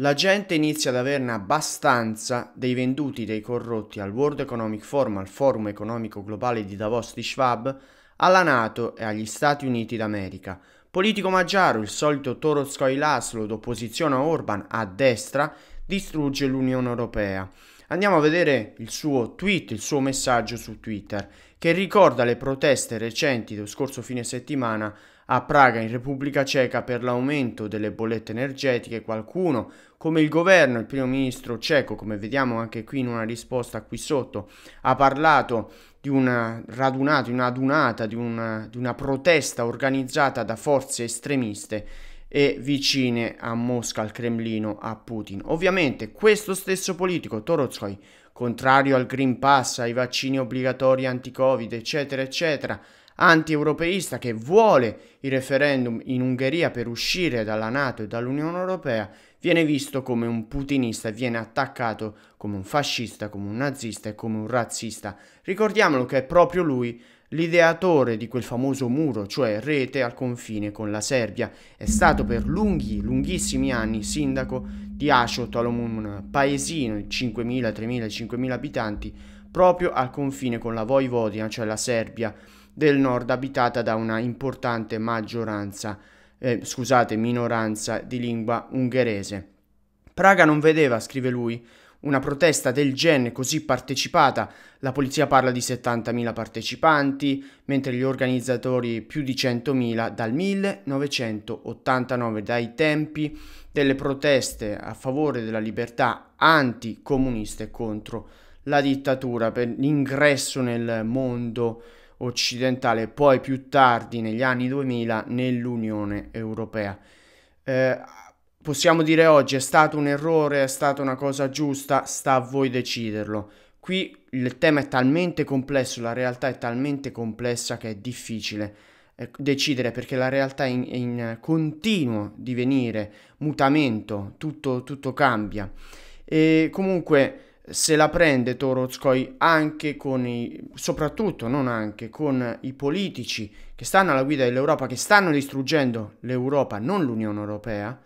La gente inizia ad averne abbastanza dei venduti dei corrotti al World Economic Forum, al Forum Economico Globale di Davos di Schwab, alla Nato e agli Stati Uniti d'America. Politico maggiaro, il solito Torozkoi Laszlo d'opposizione a Orban a destra, distrugge l'Unione Europea. Andiamo a vedere il suo tweet, il suo messaggio su Twitter, che ricorda le proteste recenti dello scorso fine settimana a Praga, in Repubblica Ceca, per l'aumento delle bollette energetiche, qualcuno, come il governo, il primo ministro ceco, come vediamo anche qui in una risposta qui sotto, ha parlato di una radunata, di una adunata, di una, di una protesta organizzata da forze estremiste e vicine a Mosca, al Cremlino, a Putin. Ovviamente questo stesso politico, Torozhoi, contrario al Green Pass, ai vaccini obbligatori anti-Covid, eccetera, eccetera, anti-europeista che vuole il referendum in Ungheria per uscire dalla Nato e dall'Unione Europea, viene visto come un putinista, e viene attaccato come un fascista, come un nazista e come un razzista. Ricordiamolo che è proprio lui l'ideatore di quel famoso muro, cioè rete al confine con la Serbia. È stato per lunghi, lunghissimi anni sindaco di Ashotol, un paesino di 5.000, 3.000, 5.000 abitanti, proprio al confine con la Vojvodina, cioè la Serbia del nord, abitata da una importante maggioranza, eh, scusate, minoranza di lingua ungherese. Praga non vedeva, scrive lui, una protesta del genere così partecipata, la polizia parla di 70.000 partecipanti, mentre gli organizzatori più di 100.000 dal 1989, dai tempi delle proteste a favore della libertà anticomunista e contro la dittatura per l'ingresso nel mondo occidentale, poi più tardi negli anni 2000 nell'Unione Europea. Eh, possiamo dire oggi è stato un errore, è stata una cosa giusta, sta a voi deciderlo. Qui il tema è talmente complesso, la realtà è talmente complessa che è difficile eh, decidere perché la realtà è in, è in continuo divenire, mutamento, tutto, tutto cambia. E comunque se la prende Torozkoi anche con i, soprattutto non anche con i politici che stanno alla guida dell'Europa, che stanno distruggendo l'Europa, non l'Unione Europea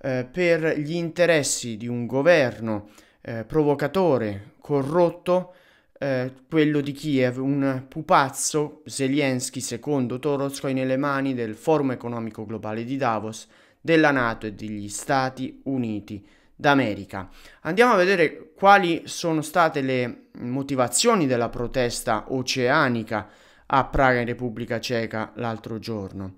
eh, per gli interessi di un governo eh, provocatore, corrotto, eh, quello di Kiev, un pupazzo, Zelensky secondo Torozkoi nelle mani del Forum economico globale di Davos, della Nato e degli Stati Uniti d'America. Andiamo a vedere quali sono state le motivazioni della protesta oceanica a Praga in Repubblica Ceca l'altro giorno.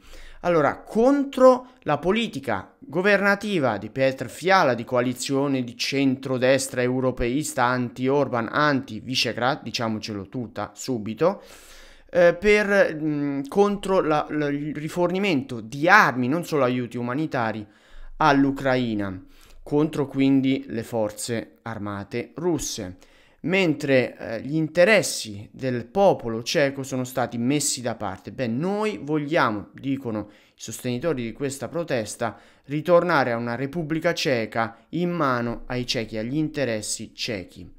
Allora, contro la politica governativa di Petr Fiala di coalizione di centrodestra europeista anti-Orban, anti-Visegrad, diciamocelo tutta subito, eh, per, mh, contro la, la, il rifornimento di armi, non solo aiuti umanitari, all'Ucraina, contro quindi le forze armate russe mentre eh, gli interessi del popolo cieco sono stati messi da parte. Beh, noi vogliamo, dicono i sostenitori di questa protesta, ritornare a una repubblica ceca in mano ai ciechi, agli interessi ciechi.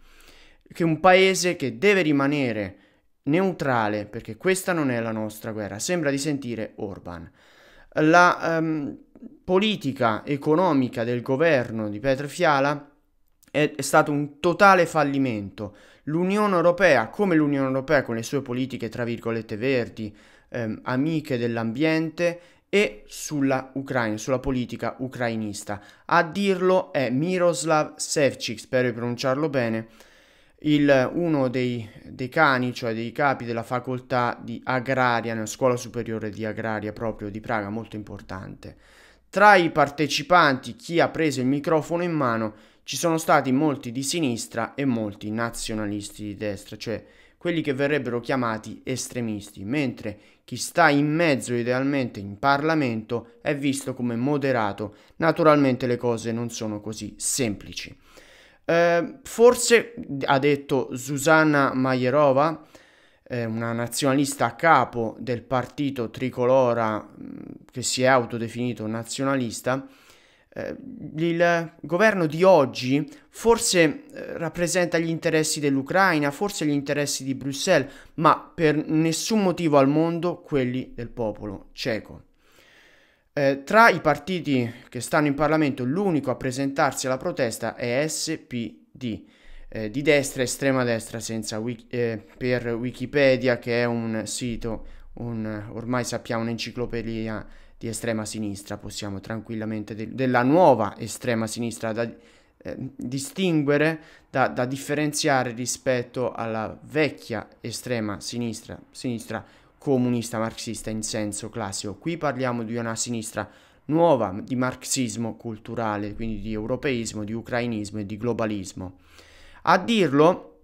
Che un paese che deve rimanere neutrale, perché questa non è la nostra guerra, sembra di sentire Orban. La ehm, politica economica del governo di Petr Fiala è, è stato un totale fallimento. L'Unione Europea, come l'Unione Europea con le sue politiche, tra virgolette, verdi, ehm, amiche dell'ambiente, e sulla Ucraina, sulla politica ucrainista. A dirlo è Miroslav Sevchik, spero di pronunciarlo bene, il, uno dei, decani, cioè dei capi della facoltà di agraria, nella scuola superiore di agraria proprio di Praga, molto importante. Tra i partecipanti, chi ha preso il microfono in mano, ci sono stati molti di sinistra e molti nazionalisti di destra, cioè quelli che verrebbero chiamati estremisti, mentre chi sta in mezzo idealmente in Parlamento è visto come moderato. Naturalmente le cose non sono così semplici. Eh, forse, ha detto Susanna Majerova, eh, una nazionalista a capo del partito tricolora mm, che si è autodefinito nazionalista, eh, il governo di oggi forse eh, rappresenta gli interessi dell'Ucraina, forse gli interessi di Bruxelles, ma per nessun motivo al mondo quelli del popolo ceco. Eh, tra i partiti che stanno in Parlamento, l'unico a presentarsi alla protesta è SPD, eh, di destra, e estrema destra, wiki- eh, per Wikipedia, che è un sito, un, ormai sappiamo, un'enciclopedia di estrema sinistra, possiamo tranquillamente, de- della nuova estrema sinistra, da eh, distinguere, da, da, differenziare rispetto alla vecchia estrema sinistra, sinistra comunista marxista in senso classico. Qui parliamo di una sinistra nuova, di marxismo culturale, quindi di europeismo, di ucrainismo e di globalismo. A dirlo,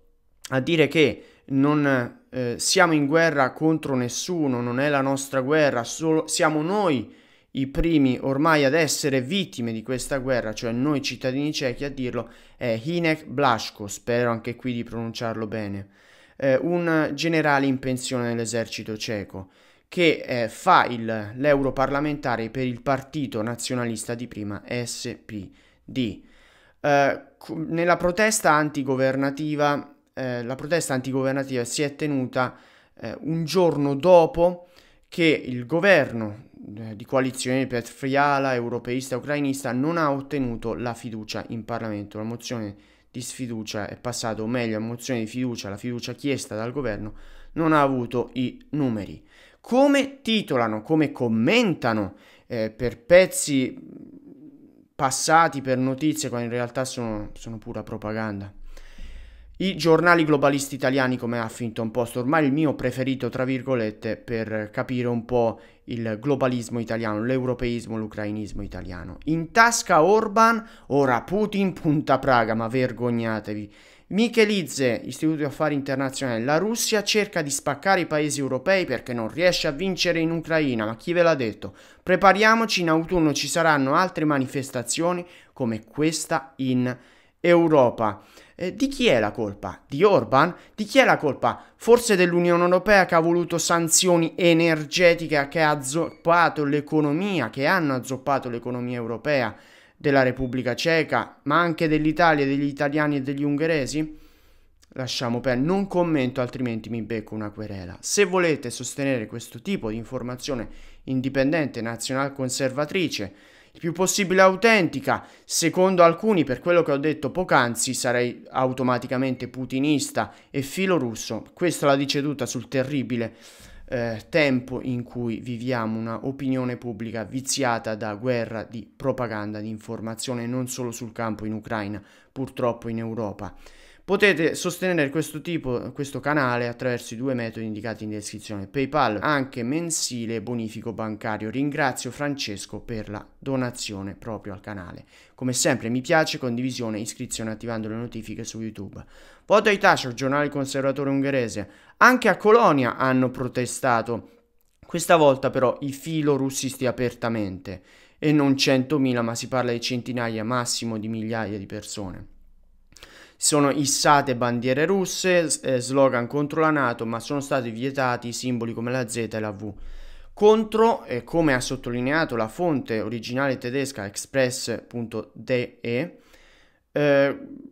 a dire che non eh, siamo in guerra contro nessuno, non è la nostra guerra, solo, siamo noi i primi ormai ad essere vittime di questa guerra, cioè noi cittadini cechi a dirlo, è Hinek Blaško, spero anche qui di pronunciarlo bene, eh, un generale in pensione nell'esercito ceco che eh, fa il, l'europarlamentare per il partito nazionalista di prima SPD. Eh, nella protesta antigovernativa eh, la protesta antigovernativa si è tenuta eh, un giorno dopo che il governo eh, di coalizione Petriala, europeista ucrainista, non ha ottenuto la fiducia in Parlamento. La mozione di sfiducia è passata, o meglio, la mozione di fiducia, la fiducia chiesta dal governo, non ha avuto i numeri. Come titolano, come commentano eh, per pezzi passati per notizie quando in realtà sono, sono pura propaganda. I giornali globalisti italiani come Huffington Post, ormai il mio preferito tra virgolette per capire un po' il globalismo italiano, l'europeismo, l'ucrainismo italiano. In tasca Orban, ora Putin punta Praga, ma vergognatevi. Michelizze, Istituto di Affari Internazionali, la Russia cerca di spaccare i paesi europei perché non riesce a vincere in Ucraina, ma chi ve l'ha detto? Prepariamoci, in autunno ci saranno altre manifestazioni come questa in Russia. Europa. Eh, di chi è la colpa? Di Orban? Di chi è la colpa? Forse dell'Unione Europea che ha voluto sanzioni energetiche che ha azzoppato l'economia, che hanno azzoppato l'economia europea, della Repubblica Ceca, ma anche dell'Italia, degli italiani e degli ungheresi? Lasciamo per, non commento altrimenti mi becco una querela. Se volete sostenere questo tipo di informazione indipendente, nazional conservatrice, il più possibile autentica. Secondo alcuni, per quello che ho detto poc'anzi, sarei automaticamente putinista e filo russo. Questa la dice tutta sul terribile eh, tempo in cui viviamo una opinione pubblica viziata da guerra di propaganda, di informazione non solo sul campo in Ucraina, purtroppo in Europa. Potete sostenere questo tipo, questo canale attraverso i due metodi indicati in descrizione PayPal, anche mensile bonifico bancario. Ringrazio Francesco per la donazione proprio al canale. Come sempre mi piace, condivisione, iscrizione attivando le notifiche su YouTube. ai Tasher, giornale conservatore ungherese. Anche a Colonia hanno protestato. Questa volta però i filo russisti apertamente. E non 100.000 ma si parla di centinaia, massimo di migliaia di persone sono issate bandiere russe, eh, slogan contro la Nato, ma sono stati vietati simboli come la Z e la V. Contro, eh, come ha sottolineato la fonte originale tedesca express.de, eh,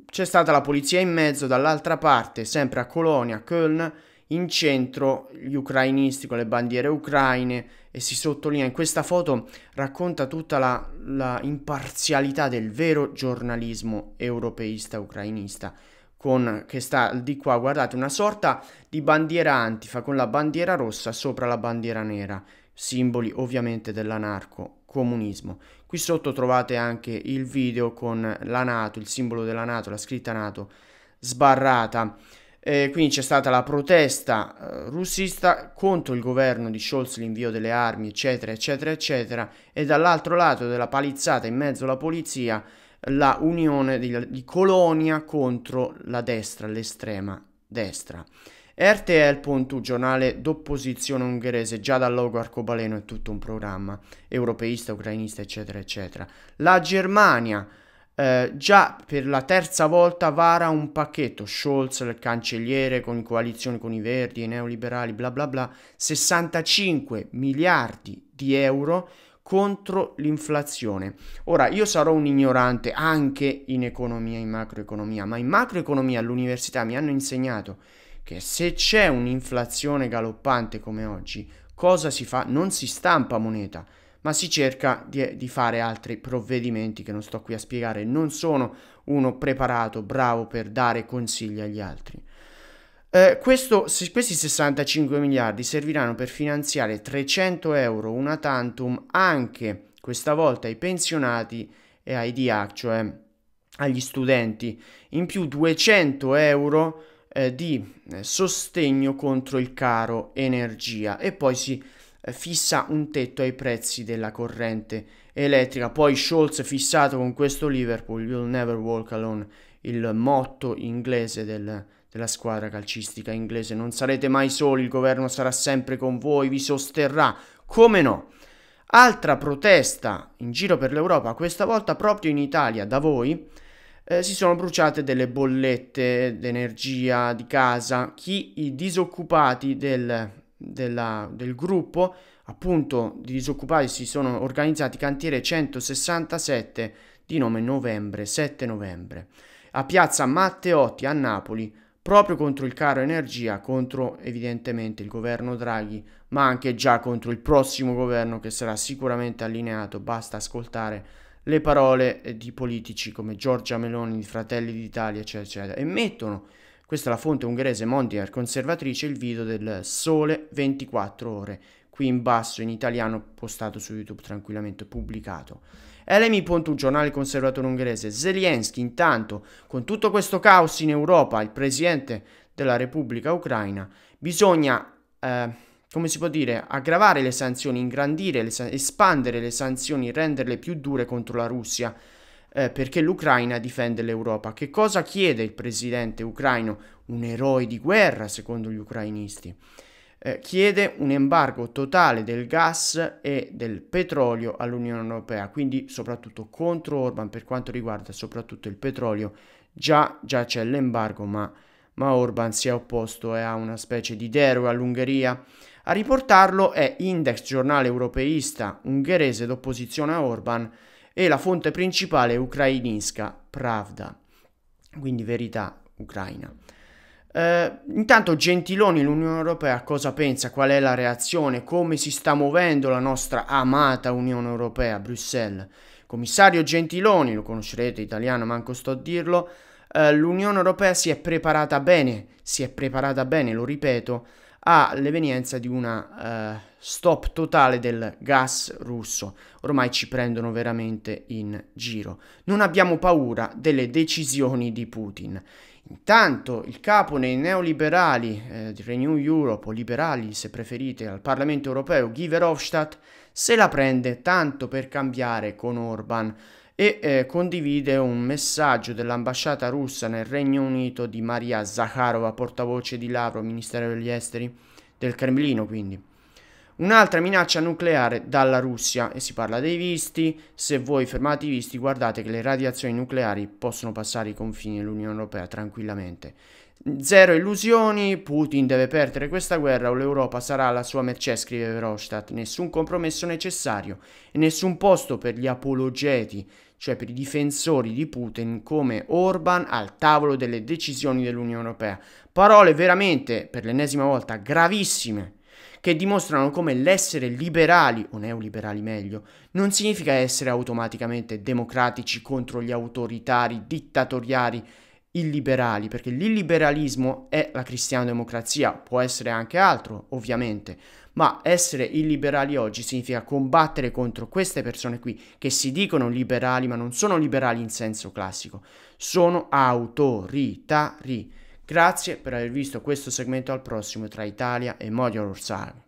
c'è stata la polizia in mezzo dall'altra parte, sempre a Colonia, Köln, in centro gli ucrainisti con le bandiere ucraine e si sottolinea in questa foto racconta tutta la, la imparzialità del vero giornalismo europeista ucrainista con, che sta di qua guardate una sorta di bandiera antifa con la bandiera rossa sopra la bandiera nera simboli ovviamente dell'anarco comunismo qui sotto trovate anche il video con la Nato il simbolo della Nato la scritta Nato sbarrata eh, quindi c'è stata la protesta eh, russista contro il governo di Scholz, l'invio delle armi, eccetera, eccetera, eccetera, e dall'altro lato della palizzata in mezzo alla polizia la unione di, di Colonia contro la destra, l'estrema destra. RTL.U, giornale d'opposizione ungherese, già dal logo arcobaleno è tutto un programma, europeista, ucrainista, eccetera, eccetera. La Germania, eh, già per la terza volta vara un pacchetto, Scholz, il cancelliere con coalizione con i Verdi, i neoliberali, bla bla bla, 65 miliardi di euro contro l'inflazione. Ora, io sarò un ignorante anche in economia, in macroeconomia, ma in macroeconomia all'università mi hanno insegnato che se c'è un'inflazione galoppante come oggi, cosa si fa? Non si stampa moneta, ma si cerca di, di, fare altri provvedimenti che non sto qui a spiegare. Non sono uno preparato, bravo per dare consigli agli altri. Eh, questo, questi 65 miliardi serviranno per finanziare 300 euro una tantum anche questa volta ai pensionati e ai DIA, cioè agli studenti, in più 200 euro eh, di eh, sostegno contro il caro energia e poi si eh, fissa un tetto ai prezzi della corrente elettrica. Poi Scholz fissato con questo Liverpool, You'll Never Walk Alone, il motto inglese del, della squadra calcistica inglese. Non sarete mai soli, il governo sarà sempre con voi, vi sosterrà. Come no? Altra protesta in giro per l'Europa, questa volta proprio in Italia, da voi, eh, si sono bruciate delle bollette d'energia di casa. Chi i disoccupati del della, del gruppo appunto di disoccupati si sono organizzati cantiere 167 di nome novembre 7 novembre a piazza Matteotti a Napoli proprio contro il caro energia contro evidentemente il governo Draghi ma anche già contro il prossimo governo che sarà sicuramente allineato basta ascoltare le parole eh, di politici come Giorgia Meloni, Fratelli d'Italia, eccetera, eccetera, e mettono questa è la fonte ungherese Mondial Conservatrice, il video del sole 24 ore, qui in basso in italiano postato su YouTube tranquillamente, pubblicato. LMI. un giornale conservatore ungherese, Zelensky intanto, con tutto questo caos in Europa, il presidente della Repubblica Ucraina, bisogna... Eh, come si può dire, aggravare le sanzioni, ingrandire, le espandere le sanzioni, renderle più dure contro la Russia, eh, perché l'Ucraina difende l'Europa. Che cosa chiede il presidente ucraino? Un eroe di guerra, secondo gli ucrainisti. Eh, chiede un embargo totale del gas e del petrolio all'Unione Europea, quindi soprattutto contro Orban per quanto riguarda soprattutto il petrolio. Già, già c'è l'embargo, ma, ma Orban si è opposto e ha una specie di deroga all'Ungheria. A riportarlo è Index, giornale europeista ungherese d'opposizione a Orban, e la fonte principale è ucrainiska, Pravda, quindi verità ucraina. Eh, intanto Gentiloni, l'Unione Europea, cosa pensa? Qual è la reazione? Come si sta muovendo la nostra amata Unione Europea, Bruxelles? Commissario Gentiloni, lo conoscerete italiano, manco sto a dirlo, eh, l'Unione Europea si è preparata bene, si è preparata bene, lo ripeto, all'evenienza di una eh, stop totale del gas russo. Ormai ci prendono veramente in giro. Non abbiamo paura delle decisioni di Putin. Intanto il capo dei neoliberali eh, di Renew Europe, o liberali se preferite, al Parlamento europeo, Guy Verhofstadt, se la prende tanto per cambiare con Orban e eh, condivide un messaggio dell'ambasciata russa nel Regno Unito di Maria Zakharova, portavoce di Lavrov, Ministero degli Esteri del Cremlino quindi. Un'altra minaccia nucleare dalla Russia, e si parla dei visti, se voi fermate i visti guardate che le radiazioni nucleari possono passare i confini dell'Unione Europea tranquillamente. Zero illusioni, Putin deve perdere questa guerra o l'Europa sarà la sua mercé, scrive Verhofstadt. Nessun compromesso necessario e nessun posto per gli apologeti, cioè per i difensori di Putin come Orban al tavolo delle decisioni dell'Unione Europea. Parole veramente, per l'ennesima volta, gravissime che dimostrano come l'essere liberali, o neoliberali meglio, non significa essere automaticamente democratici contro gli autoritari, dittatoriali, illiberali, perché l'illiberalismo è la cristiano-democrazia, può essere anche altro, ovviamente, ma essere illiberali oggi significa combattere contro queste persone qui che si dicono liberali, ma non sono liberali in senso classico, sono autoritari. Grazie per aver visto questo segmento al prossimo tra Italia e Modio Orsani.